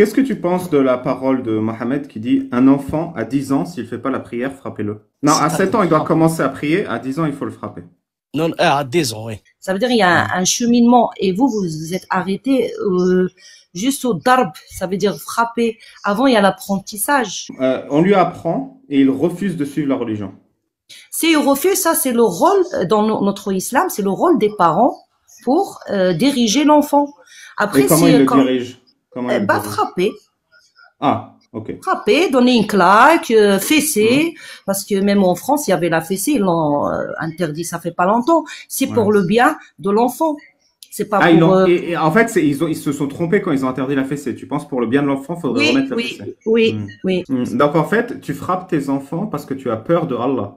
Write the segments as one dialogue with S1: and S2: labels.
S1: Qu'est-ce que tu penses de la parole de Mohamed qui dit un enfant à 10 ans, s'il ne fait pas la prière, frappez-le Non, à 7 ans, il doit commencer à prier, à 10 ans, il faut le frapper. Non, euh, à 10 ans, oui. Ça veut dire qu'il y a un cheminement et vous, vous êtes arrêté euh, juste au darb, ça veut dire frapper. Avant, il y a l'apprentissage. Euh, on lui apprend et il refuse de suivre la religion. il refuse, ça, c'est le rôle, dans notre islam, c'est le rôle des parents pour diriger l'enfant. Après, et comment il le dirige bah, frapper. Ah, ok. Frapper, donner une claque, euh, fesser, mmh. parce que même en France, il y avait la fessée, ils l'ont euh, interdit, ça fait pas longtemps. C'est pour le bien de l'enfant. C'est pas ah, euh, en fait, ils, se sont trompés quand ils ont interdit la fessée. Tu penses pour le bien de l'enfant, faudrait remettre la fessée. Oui, mmh. oui. Mmh. Donc en fait, tu frappes tes enfants parce que tu as peur de Allah.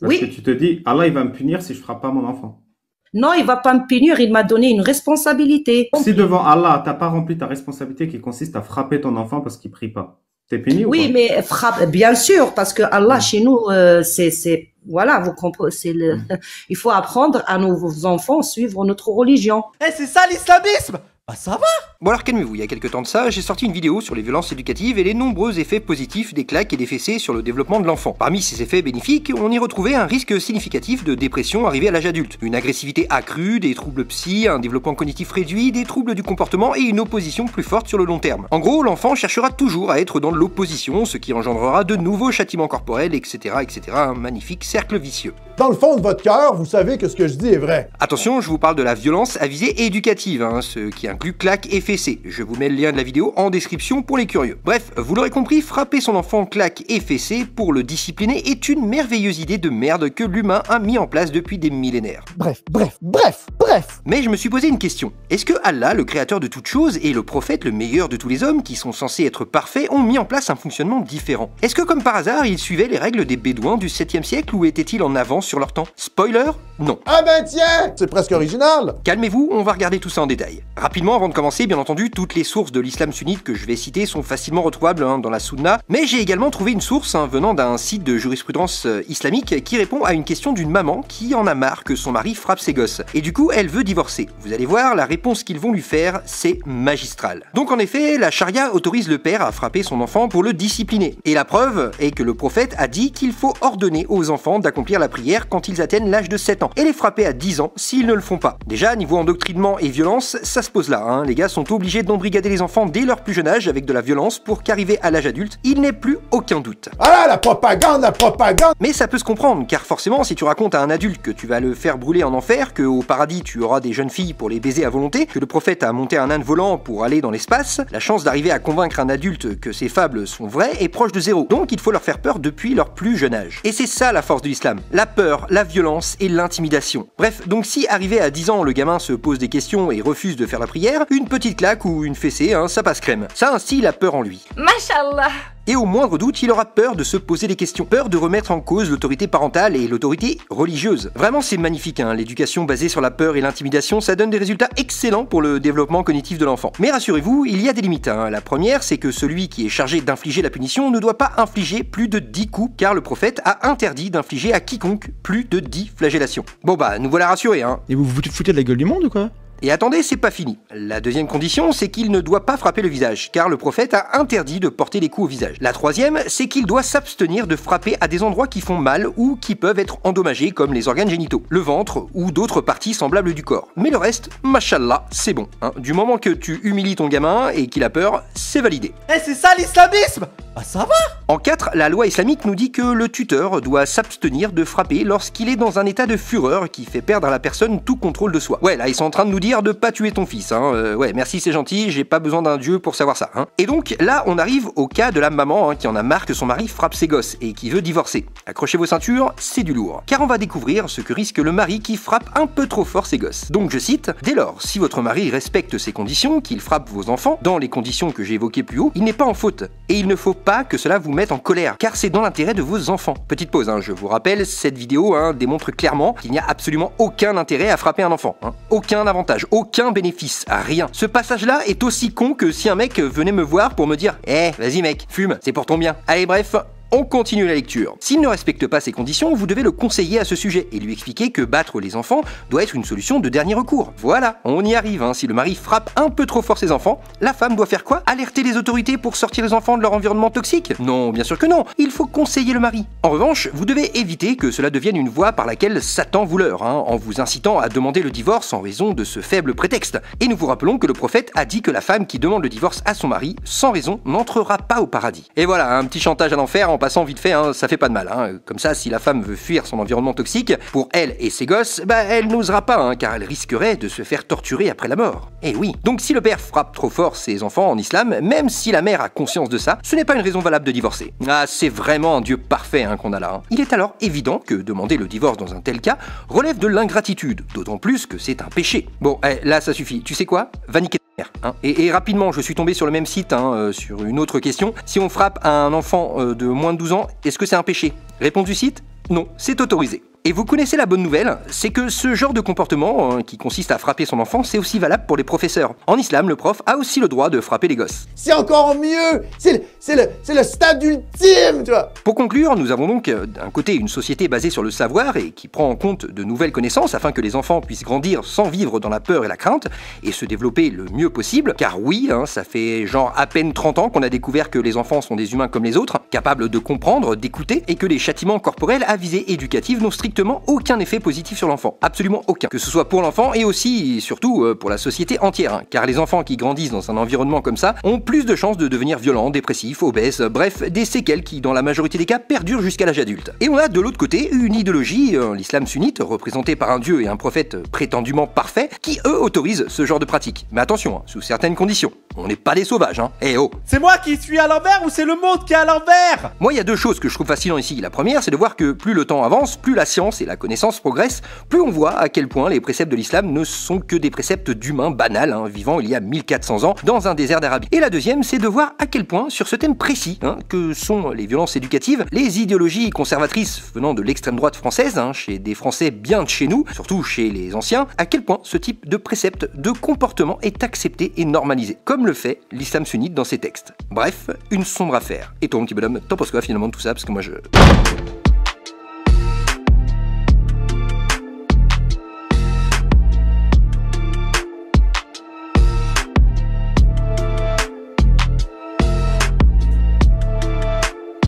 S1: Parce que tu te dis, Allah, il va me punir si je frappe pas mon enfant. Non, il va pas me punir, il m'a donné une responsabilité. Si devant Allah, t'as pas rempli ta responsabilité qui consiste à frapper ton enfant parce qu'il prie pas, es puni Oui, mais frappe, bien sûr, parce que Allah, mm. chez nous, euh, c'est, voilà, vous comprenez, mm. il faut apprendre à nos enfants suivre notre religion. Et eh, c'est ça l'islamisme bah ça va Bon alors calmez-vous, il y a quelques temps de ça, j'ai sorti une vidéo sur les violences éducatives et les nombreux effets positifs des claques et des fessées sur le développement de l'enfant. Parmi ces effets bénéfiques, on y retrouvait un risque significatif de dépression arrivé à l'âge adulte, une agressivité accrue, des troubles psy, un développement cognitif réduit, des troubles du comportement et une opposition plus forte sur le long terme. En gros, l'enfant cherchera toujours à être dans l'opposition, ce qui engendrera de nouveaux châtiments corporels, etc., etc., un magnifique cercle vicieux. Dans le fond de votre cœur, vous savez que ce que je dis est vrai. Attention, je vous parle de la violence à visée éducative, hein, ce qui claque et fessée. Je vous mets le lien de la vidéo en description pour les curieux. Bref, vous l'aurez compris, frapper son enfant claque et fessé pour le discipliner est une merveilleuse idée de merde que l'humain a mis en place depuis des millénaires. Bref, bref, bref, bref Mais je me suis posé une question. Est-ce que Allah, le créateur de toutes choses, et le prophète, le meilleur de tous les hommes, qui sont censés être parfaits, ont mis en place un fonctionnement différent Est-ce que comme par hasard, ils suivaient les règles des Bédouins du 7e siècle ou étaient-ils en avance sur leur temps Spoiler Non. Ah ben tiens C'est presque original Calmez-vous, on va regarder tout ça en détail. Rapidement, avant de commencer, bien entendu, toutes les sources de l'islam sunnite que je vais citer sont facilement retrouvables hein, dans la Sunna, mais j'ai également trouvé une source hein, venant d'un site de jurisprudence euh, islamique qui répond à une question d'une maman qui en a marre que son mari frappe ses gosses, et du coup elle veut divorcer. Vous allez voir, la réponse qu'ils vont lui faire, c'est magistral Donc en effet, la charia autorise le père à frapper son enfant pour le discipliner, et la preuve est que le prophète a dit qu'il faut ordonner aux enfants d'accomplir la prière quand ils atteignent l'âge de 7 ans, et les frapper à 10 ans s'ils ne le font pas. Déjà, niveau endoctrinement et violence, ça se pose là. Hein. les gars sont obligés d'embrigader les enfants dès leur plus jeune âge avec de la violence pour qu'arriver à l'âge adulte, il n'est plus aucun doute. Ah la propagande, la propagande Mais ça peut se comprendre, car forcément, si tu racontes à un adulte que tu vas le faire brûler en enfer, que au paradis tu auras des jeunes filles pour les baiser à volonté, que le prophète a monté un âne volant pour aller dans l'espace, la chance d'arriver à convaincre un adulte que ces fables sont vraies est proche de zéro. Donc il faut leur faire peur depuis leur plus jeune âge. Et c'est ça la force de l'islam, la peur, la violence et l'intimidation. Bref, donc si arrivé à 10 ans, le gamin se pose des questions et refuse de faire la prière, une petite claque ou une fessée, hein, ça passe crème. Ça ainsi, la peur en lui. Mashallah et au moindre doute, il aura peur de se poser des questions, peur de remettre en cause l'autorité parentale et l'autorité religieuse. Vraiment, c'est magnifique, hein l'éducation basée sur la peur et l'intimidation, ça donne des résultats excellents pour le développement cognitif de l'enfant. Mais rassurez-vous, il y a des limites. Hein la première, c'est que celui qui est chargé d'infliger la punition ne doit pas infliger plus de 10 coups, car le prophète a interdit d'infliger à quiconque plus de 10 flagellations. Bon bah, nous voilà rassurés, hein. Et vous vous foutez de la gueule du monde ou quoi et attendez, c'est pas fini. La deuxième condition, c'est qu'il ne doit pas frapper le visage, car le prophète a interdit de porter les coups au visage. La troisième, c'est qu'il doit s'abstenir de frapper à des endroits qui font mal ou qui peuvent être endommagés, comme les organes génitaux, le ventre ou d'autres parties semblables du corps. Mais le reste, machallah, c'est bon. Hein. Du moment que tu humilies ton gamin et qu'il a peur, c'est validé. Eh, c'est ça l'islamisme ah ça va En 4, la loi islamique nous dit que le tuteur doit s'abstenir de frapper lorsqu'il est dans un état de fureur qui fait perdre à la personne tout contrôle de soi. Ouais, là ils sont en train de nous dire de pas tuer ton fils, hein. euh, ouais, merci c'est gentil, j'ai pas besoin d'un dieu pour savoir ça, hein. Et donc là on arrive au cas de la maman hein, qui en a marre que son mari frappe ses gosses et qui veut divorcer. Accrochez vos ceintures, c'est du lourd. Car on va découvrir ce que risque le mari qui frappe un peu trop fort ses gosses. Donc je cite, dès lors, si votre mari respecte ces conditions, qu'il frappe vos enfants, dans les conditions que j'ai évoquées plus haut, il n'est pas en faute. Et il ne faut pas que cela vous mette en colère, car c'est dans l'intérêt de vos enfants. Petite pause, hein, je vous rappelle, cette vidéo hein, démontre clairement qu'il n'y a absolument aucun intérêt à frapper un enfant. Hein. Aucun avantage, aucun bénéfice, rien. Ce passage-là est aussi con que si un mec venait me voir pour me dire Eh, vas-y mec, fume, c'est pour ton bien. Allez bref, on continue la lecture. S'il ne respecte pas ces conditions, vous devez le conseiller à ce sujet et lui expliquer que battre les enfants doit être une solution de dernier recours. Voilà, on y arrive. Hein. Si le mari frappe un peu trop fort ses enfants, la femme doit faire quoi Alerter les autorités pour sortir les enfants de leur environnement toxique Non, bien sûr que non. Il faut conseiller le mari. En revanche, vous devez éviter que cela devienne une voie par laquelle Satan vous leurre, hein, en vous incitant à demander le divorce en raison de ce faible prétexte. Et nous vous rappelons que le prophète a dit que la femme qui demande le divorce à son mari, sans raison, n'entrera pas au paradis. Et voilà, un petit chantage à l'enfer en passant vite fait, hein, ça fait pas de mal. Hein. Comme ça, si la femme veut fuir son environnement toxique, pour elle et ses gosses, bah elle n'osera pas, hein, car elle risquerait de se faire torturer après la mort. Eh oui. Donc si le père frappe trop fort ses enfants en islam, même si la mère a conscience de ça, ce n'est pas une raison valable de divorcer. Ah, c'est vraiment un dieu parfait qu'on a là. Il est alors évident que demander le divorce dans un tel cas relève de l'ingratitude, d'autant plus que c'est un péché. Bon, eh, là ça suffit. Tu sais quoi Va Hein. Et, rapidement, je suis tombé sur le même site, hein, euh, sur une autre question. Si on frappe un enfant euh, de moins de 12 ans, est-ce que c'est un péché Réponse du site, non, c'est autorisé. Et vous connaissez la bonne nouvelle, c'est que ce genre de comportement, hein, qui consiste à frapper son enfant, c'est aussi valable pour les professeurs. En islam, le prof a aussi le droit de frapper les gosses. C'est encore mieux C'est le, stade ultime, tu vois Pour conclure, nous avons donc euh, d'un côté une société basée sur le savoir et qui prend en compte de nouvelles connaissances afin que les enfants puissent grandir sans vivre dans la peur et la crainte et se développer le mieux possible. Car oui, hein, ça fait genre à peine 30 ans qu'on a découvert que les enfants sont des humains comme les autres, capables de comprendre, d'écouter et que les châtiments corporels à visée éducative n'ont strictement aucun effet positif sur l'enfant, absolument aucun. Que ce soit pour l'enfant et aussi, surtout, euh, pour la société entière, hein. car les enfants qui grandissent dans un environnement comme ça ont plus de chances de devenir violents, dépressifs, obèses, euh, bref, des séquelles qui, dans la majorité des cas, perdurent jusqu'à l'âge adulte. Et on a de l'autre côté une idéologie, euh, l'islam sunnite, représentée par un dieu et un prophète prétendument parfait, qui eux autorisent ce genre de pratique. Mais attention, hein, sous certaines conditions. On n'est pas des sauvages, hein. Eh oh C'est moi qui suis à l'envers ou c'est le monde qui est à l'envers Moi, il y a deux choses que je trouve fascinantes ici. La première, c'est de voir que plus le temps avance, plus la science et la connaissance progresse, plus on voit à quel point les préceptes de l'islam ne sont que des préceptes d'humains banals, hein, vivant il y a 1400 ans dans un désert d'Arabie. Et la deuxième, c'est de voir à quel point, sur ce thème précis, hein, que sont les violences éducatives, les idéologies conservatrices venant de l'extrême droite française, hein, chez des Français bien de chez nous, surtout chez les anciens, à quel point ce type de précepte, de comportement est accepté et normalisé, comme le fait l'islam sunnite dans ses textes. Bref, une sombre affaire. Et toi, mon petit bonhomme, t'en penses quoi finalement de tout ça Parce que moi je...